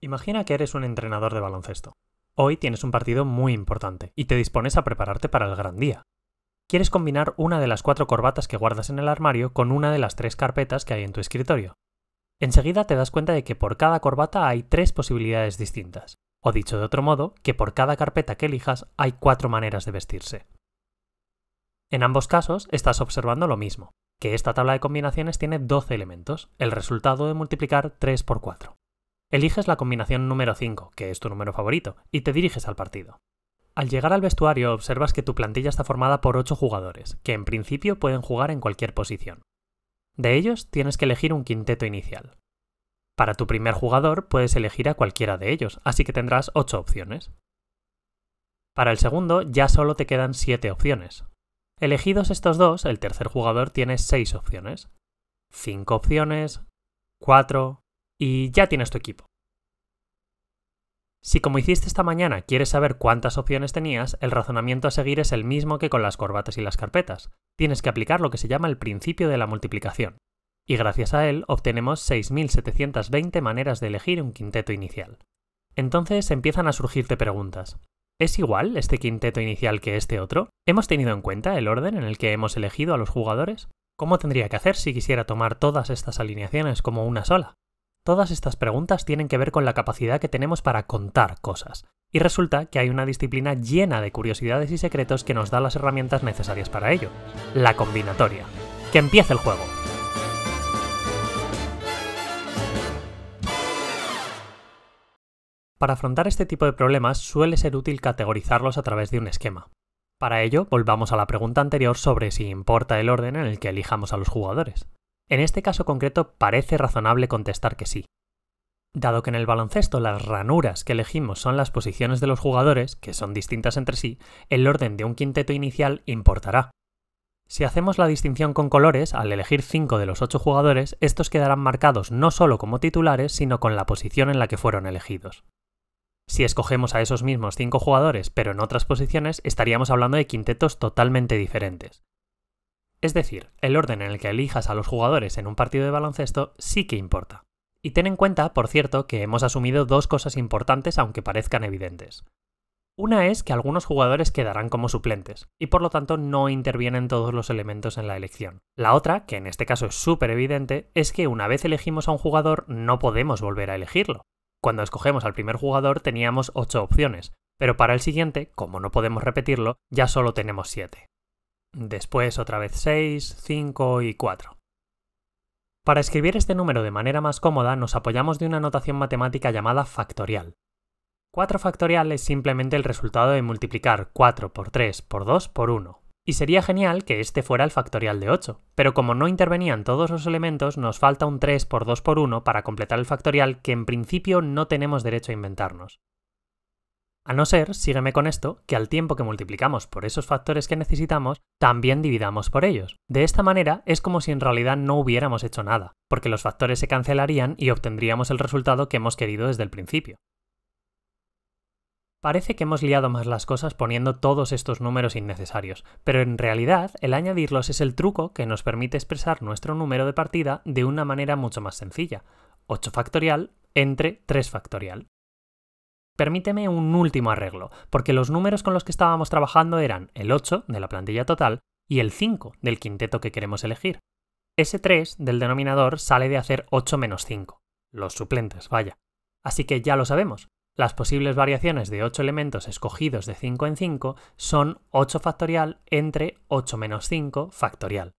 Imagina que eres un entrenador de baloncesto. Hoy tienes un partido muy importante y te dispones a prepararte para el gran día. Quieres combinar una de las cuatro corbatas que guardas en el armario con una de las tres carpetas que hay en tu escritorio. Enseguida te das cuenta de que por cada corbata hay tres posibilidades distintas, o dicho de otro modo, que por cada carpeta que elijas hay cuatro maneras de vestirse. En ambos casos estás observando lo mismo, que esta tabla de combinaciones tiene 12 elementos, el resultado de multiplicar 3 por 4. Eliges la combinación número 5, que es tu número favorito, y te diriges al partido. Al llegar al vestuario observas que tu plantilla está formada por 8 jugadores, que en principio pueden jugar en cualquier posición. De ellos tienes que elegir un quinteto inicial. Para tu primer jugador puedes elegir a cualquiera de ellos, así que tendrás 8 opciones. Para el segundo ya solo te quedan 7 opciones. Elegidos estos dos, el tercer jugador tiene 6 opciones. 5 opciones, 4, y ya tienes tu equipo. Si como hiciste esta mañana quieres saber cuántas opciones tenías, el razonamiento a seguir es el mismo que con las corbatas y las carpetas. Tienes que aplicar lo que se llama el principio de la multiplicación. Y gracias a él obtenemos 6.720 maneras de elegir un quinteto inicial. Entonces empiezan a surgirte preguntas. ¿Es igual este quinteto inicial que este otro? ¿Hemos tenido en cuenta el orden en el que hemos elegido a los jugadores? ¿Cómo tendría que hacer si quisiera tomar todas estas alineaciones como una sola? Todas estas preguntas tienen que ver con la capacidad que tenemos para contar cosas. Y resulta que hay una disciplina llena de curiosidades y secretos que nos da las herramientas necesarias para ello. La combinatoria. ¡Que empiece el juego! Para afrontar este tipo de problemas suele ser útil categorizarlos a través de un esquema. Para ello, volvamos a la pregunta anterior sobre si importa el orden en el que elijamos a los jugadores. En este caso concreto parece razonable contestar que sí. Dado que en el baloncesto las ranuras que elegimos son las posiciones de los jugadores, que son distintas entre sí, el orden de un quinteto inicial importará. Si hacemos la distinción con colores, al elegir 5 de los 8 jugadores, estos quedarán marcados no solo como titulares, sino con la posición en la que fueron elegidos. Si escogemos a esos mismos 5 jugadores, pero en otras posiciones, estaríamos hablando de quintetos totalmente diferentes. Es decir, el orden en el que elijas a los jugadores en un partido de baloncesto sí que importa. Y ten en cuenta, por cierto, que hemos asumido dos cosas importantes aunque parezcan evidentes. Una es que algunos jugadores quedarán como suplentes, y por lo tanto no intervienen todos los elementos en la elección. La otra, que en este caso es súper evidente, es que una vez elegimos a un jugador no podemos volver a elegirlo. Cuando escogemos al primer jugador teníamos 8 opciones, pero para el siguiente, como no podemos repetirlo, ya solo tenemos 7. Después otra vez 6, 5 y 4. Para escribir este número de manera más cómoda nos apoyamos de una notación matemática llamada factorial. 4 factorial es simplemente el resultado de multiplicar 4 por 3 por 2 por 1. Y sería genial que este fuera el factorial de 8, pero como no intervenían todos los elementos, nos falta un 3 por 2 por 1 para completar el factorial que en principio no tenemos derecho a inventarnos. A no ser, sígueme con esto, que al tiempo que multiplicamos por esos factores que necesitamos, también dividamos por ellos. De esta manera es como si en realidad no hubiéramos hecho nada, porque los factores se cancelarían y obtendríamos el resultado que hemos querido desde el principio. Parece que hemos liado más las cosas poniendo todos estos números innecesarios, pero en realidad el añadirlos es el truco que nos permite expresar nuestro número de partida de una manera mucho más sencilla. 8 factorial entre 3 factorial. Permíteme un último arreglo, porque los números con los que estábamos trabajando eran el 8 de la plantilla total y el 5 del quinteto que queremos elegir. Ese 3 del denominador sale de hacer 8 menos 5, los suplentes, vaya. Así que ya lo sabemos, las posibles variaciones de 8 elementos escogidos de 5 en 5 son 8 factorial entre 8 menos 5 factorial.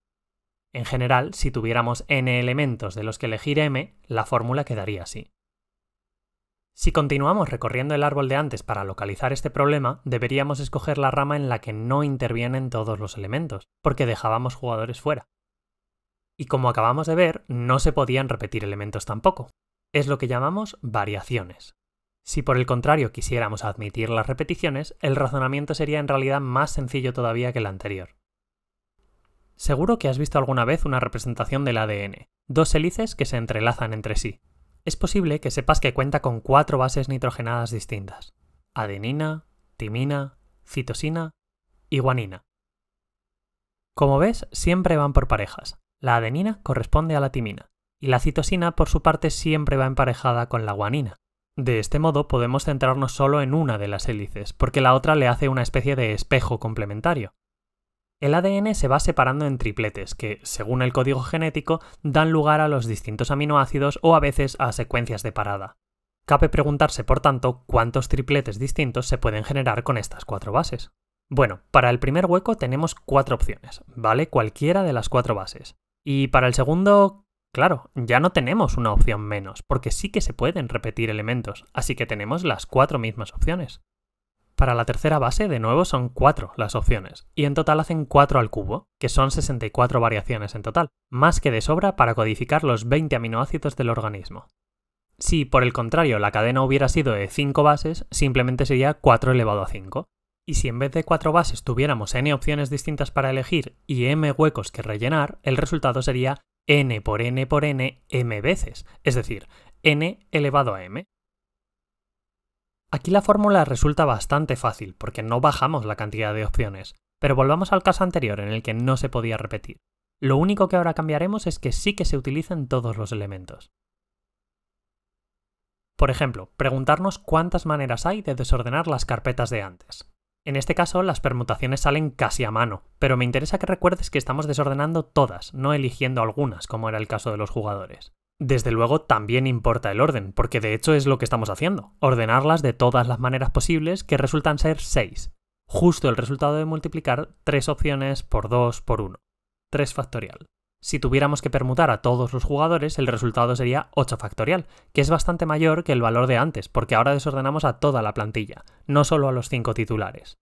En general, si tuviéramos n elementos de los que elegir m, la fórmula quedaría así. Si continuamos recorriendo el árbol de antes para localizar este problema, deberíamos escoger la rama en la que no intervienen todos los elementos, porque dejábamos jugadores fuera. Y como acabamos de ver, no se podían repetir elementos tampoco. Es lo que llamamos variaciones. Si por el contrario quisiéramos admitir las repeticiones, el razonamiento sería en realidad más sencillo todavía que el anterior. Seguro que has visto alguna vez una representación del ADN, dos hélices que se entrelazan entre sí es posible que sepas que cuenta con cuatro bases nitrogenadas distintas, adenina, timina, citosina y guanina. Como ves, siempre van por parejas. La adenina corresponde a la timina, y la citosina por su parte siempre va emparejada con la guanina. De este modo podemos centrarnos solo en una de las hélices, porque la otra le hace una especie de espejo complementario. El ADN se va separando en tripletes que, según el código genético, dan lugar a los distintos aminoácidos o a veces a secuencias de parada. Cabe preguntarse, por tanto, cuántos tripletes distintos se pueden generar con estas cuatro bases. Bueno, para el primer hueco tenemos cuatro opciones, ¿vale? Cualquiera de las cuatro bases. Y para el segundo, claro, ya no tenemos una opción menos, porque sí que se pueden repetir elementos, así que tenemos las cuatro mismas opciones. Para la tercera base, de nuevo, son 4 las opciones, y en total hacen 4 al cubo, que son 64 variaciones en total, más que de sobra para codificar los 20 aminoácidos del organismo. Si, por el contrario, la cadena hubiera sido de 5 bases, simplemente sería 4 elevado a 5. Y si en vez de 4 bases tuviéramos n opciones distintas para elegir y m huecos que rellenar, el resultado sería n por n por n m veces, es decir, n elevado a m. Aquí la fórmula resulta bastante fácil, porque no bajamos la cantidad de opciones, pero volvamos al caso anterior en el que no se podía repetir. Lo único que ahora cambiaremos es que sí que se utilicen todos los elementos. Por ejemplo, preguntarnos cuántas maneras hay de desordenar las carpetas de antes. En este caso, las permutaciones salen casi a mano, pero me interesa que recuerdes que estamos desordenando todas, no eligiendo algunas, como era el caso de los jugadores. Desde luego también importa el orden, porque de hecho es lo que estamos haciendo, ordenarlas de todas las maneras posibles que resultan ser 6, justo el resultado de multiplicar 3 opciones por 2 por 1, 3 factorial. Si tuviéramos que permutar a todos los jugadores, el resultado sería 8 factorial, que es bastante mayor que el valor de antes, porque ahora desordenamos a toda la plantilla, no solo a los 5 titulares.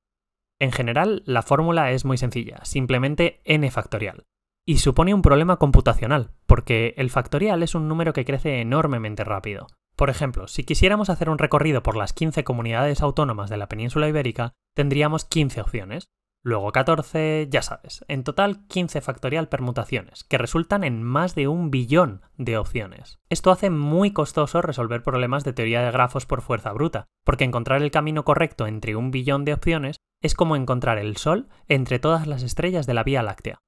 En general, la fórmula es muy sencilla, simplemente n factorial y supone un problema computacional, porque el factorial es un número que crece enormemente rápido. Por ejemplo, si quisiéramos hacer un recorrido por las 15 comunidades autónomas de la península ibérica, tendríamos 15 opciones, luego 14, ya sabes, en total 15 factorial permutaciones, que resultan en más de un billón de opciones. Esto hace muy costoso resolver problemas de teoría de grafos por fuerza bruta, porque encontrar el camino correcto entre un billón de opciones es como encontrar el Sol entre todas las estrellas de la Vía Láctea.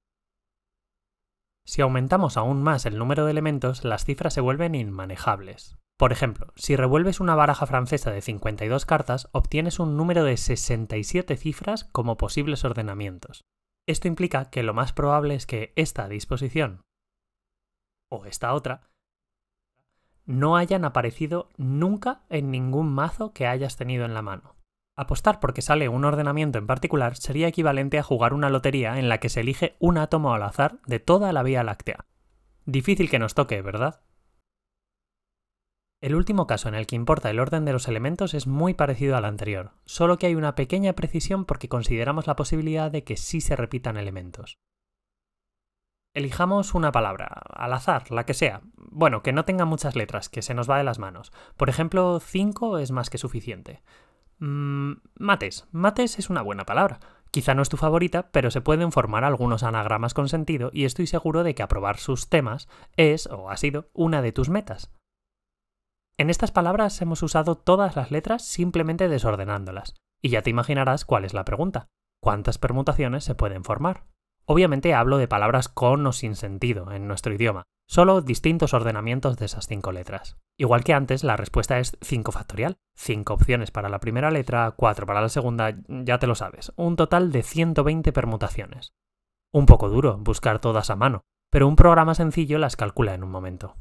Si aumentamos aún más el número de elementos, las cifras se vuelven inmanejables. Por ejemplo, si revuelves una baraja francesa de 52 cartas, obtienes un número de 67 cifras como posibles ordenamientos. Esto implica que lo más probable es que esta disposición, o esta otra, no hayan aparecido nunca en ningún mazo que hayas tenido en la mano. Apostar porque sale un ordenamiento en particular sería equivalente a jugar una lotería en la que se elige un átomo al azar de toda la Vía Láctea. Difícil que nos toque, ¿verdad? El último caso en el que importa el orden de los elementos es muy parecido al anterior, solo que hay una pequeña precisión porque consideramos la posibilidad de que sí se repitan elementos. Elijamos una palabra, al azar, la que sea. Bueno, que no tenga muchas letras, que se nos va de las manos. Por ejemplo, 5 es más que suficiente. Mm, mates. Mates es una buena palabra. Quizá no es tu favorita, pero se pueden formar algunos anagramas con sentido y estoy seguro de que aprobar sus temas es, o ha sido, una de tus metas. En estas palabras hemos usado todas las letras simplemente desordenándolas, y ya te imaginarás cuál es la pregunta. ¿Cuántas permutaciones se pueden formar? Obviamente hablo de palabras con o sin sentido en nuestro idioma, solo distintos ordenamientos de esas cinco letras. Igual que antes, la respuesta es 5 factorial. 5 opciones para la primera letra, 4 para la segunda, ya te lo sabes. Un total de 120 permutaciones. Un poco duro buscar todas a mano, pero un programa sencillo las calcula en un momento.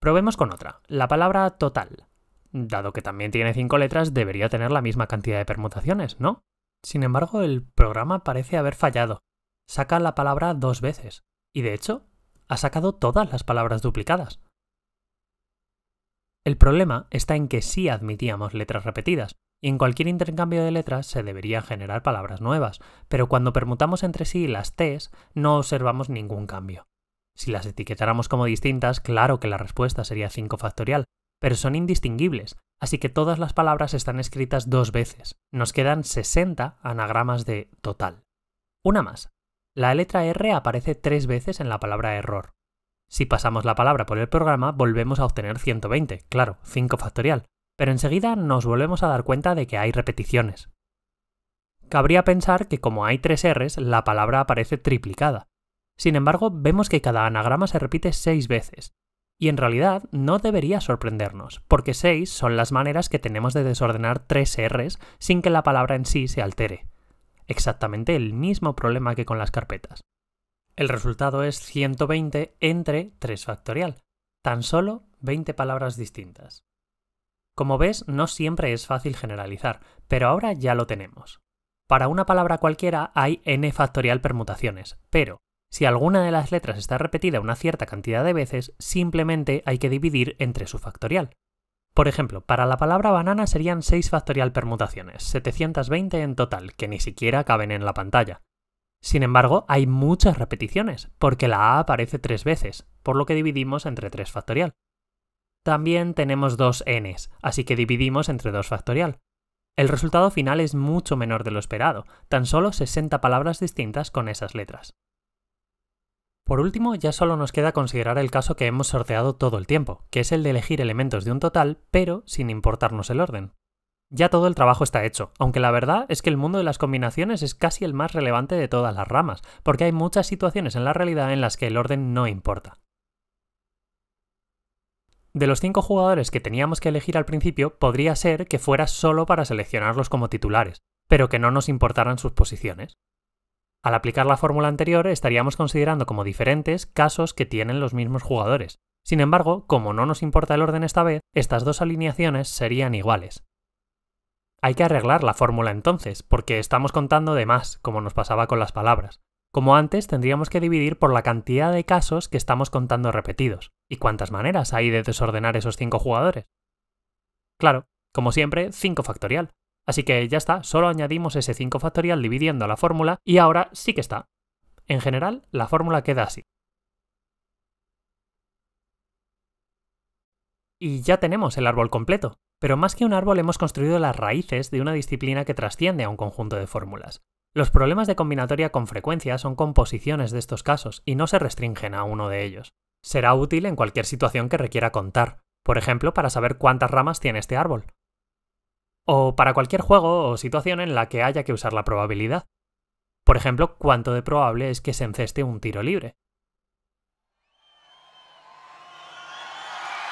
Probemos con otra, la palabra total. Dado que también tiene 5 letras, debería tener la misma cantidad de permutaciones, ¿no? Sin embargo, el programa parece haber fallado. Saca la palabra dos veces. Y de hecho, ha sacado todas las palabras duplicadas. El problema está en que sí admitíamos letras repetidas, y en cualquier intercambio de letras se deberían generar palabras nuevas, pero cuando permutamos entre sí las Ts no observamos ningún cambio. Si las etiquetáramos como distintas, claro que la respuesta sería 5 factorial, pero son indistinguibles, así que todas las palabras están escritas dos veces. Nos quedan 60 anagramas de total. Una más, la letra R aparece tres veces en la palabra error. Si pasamos la palabra por el programa, volvemos a obtener 120, claro, 5 factorial, pero enseguida nos volvemos a dar cuenta de que hay repeticiones. Cabría pensar que como hay tres Rs, la palabra aparece triplicada. Sin embargo, vemos que cada anagrama se repite seis veces, y en realidad no debería sorprendernos, porque seis son las maneras que tenemos de desordenar tres Rs sin que la palabra en sí se altere exactamente el mismo problema que con las carpetas. El resultado es 120 entre 3 factorial, tan solo 20 palabras distintas. Como ves, no siempre es fácil generalizar, pero ahora ya lo tenemos. Para una palabra cualquiera hay n factorial permutaciones, pero si alguna de las letras está repetida una cierta cantidad de veces, simplemente hay que dividir entre su factorial. Por ejemplo, para la palabra banana serían 6 factorial permutaciones, 720 en total, que ni siquiera caben en la pantalla. Sin embargo, hay muchas repeticiones, porque la A aparece tres veces, por lo que dividimos entre 3 factorial. También tenemos dos n's, así que dividimos entre 2 factorial. El resultado final es mucho menor de lo esperado, tan solo 60 palabras distintas con esas letras. Por último, ya solo nos queda considerar el caso que hemos sorteado todo el tiempo, que es el de elegir elementos de un total, pero sin importarnos el orden. Ya todo el trabajo está hecho, aunque la verdad es que el mundo de las combinaciones es casi el más relevante de todas las ramas, porque hay muchas situaciones en la realidad en las que el orden no importa. De los cinco jugadores que teníamos que elegir al principio, podría ser que fuera solo para seleccionarlos como titulares, pero que no nos importaran sus posiciones. Al aplicar la fórmula anterior, estaríamos considerando como diferentes casos que tienen los mismos jugadores. Sin embargo, como no nos importa el orden esta vez, estas dos alineaciones serían iguales. Hay que arreglar la fórmula entonces, porque estamos contando de más, como nos pasaba con las palabras. Como antes, tendríamos que dividir por la cantidad de casos que estamos contando repetidos. ¿Y cuántas maneras hay de desordenar esos cinco jugadores? Claro, como siempre, 5 factorial. Así que ya está, solo añadimos ese 5 factorial dividiendo la fórmula y ahora sí que está. En general, la fórmula queda así. Y ya tenemos el árbol completo. Pero más que un árbol hemos construido las raíces de una disciplina que trasciende a un conjunto de fórmulas. Los problemas de combinatoria con frecuencia son composiciones de estos casos y no se restringen a uno de ellos. Será útil en cualquier situación que requiera contar, por ejemplo, para saber cuántas ramas tiene este árbol, o para cualquier juego o situación en la que haya que usar la probabilidad. Por ejemplo, cuánto de probable es que se enceste un tiro libre.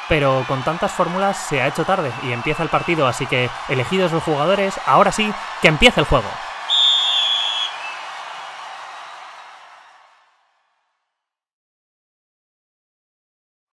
Pero con tantas fórmulas se ha hecho tarde y empieza el partido, así que, elegidos los jugadores, ahora sí, que empiece el juego.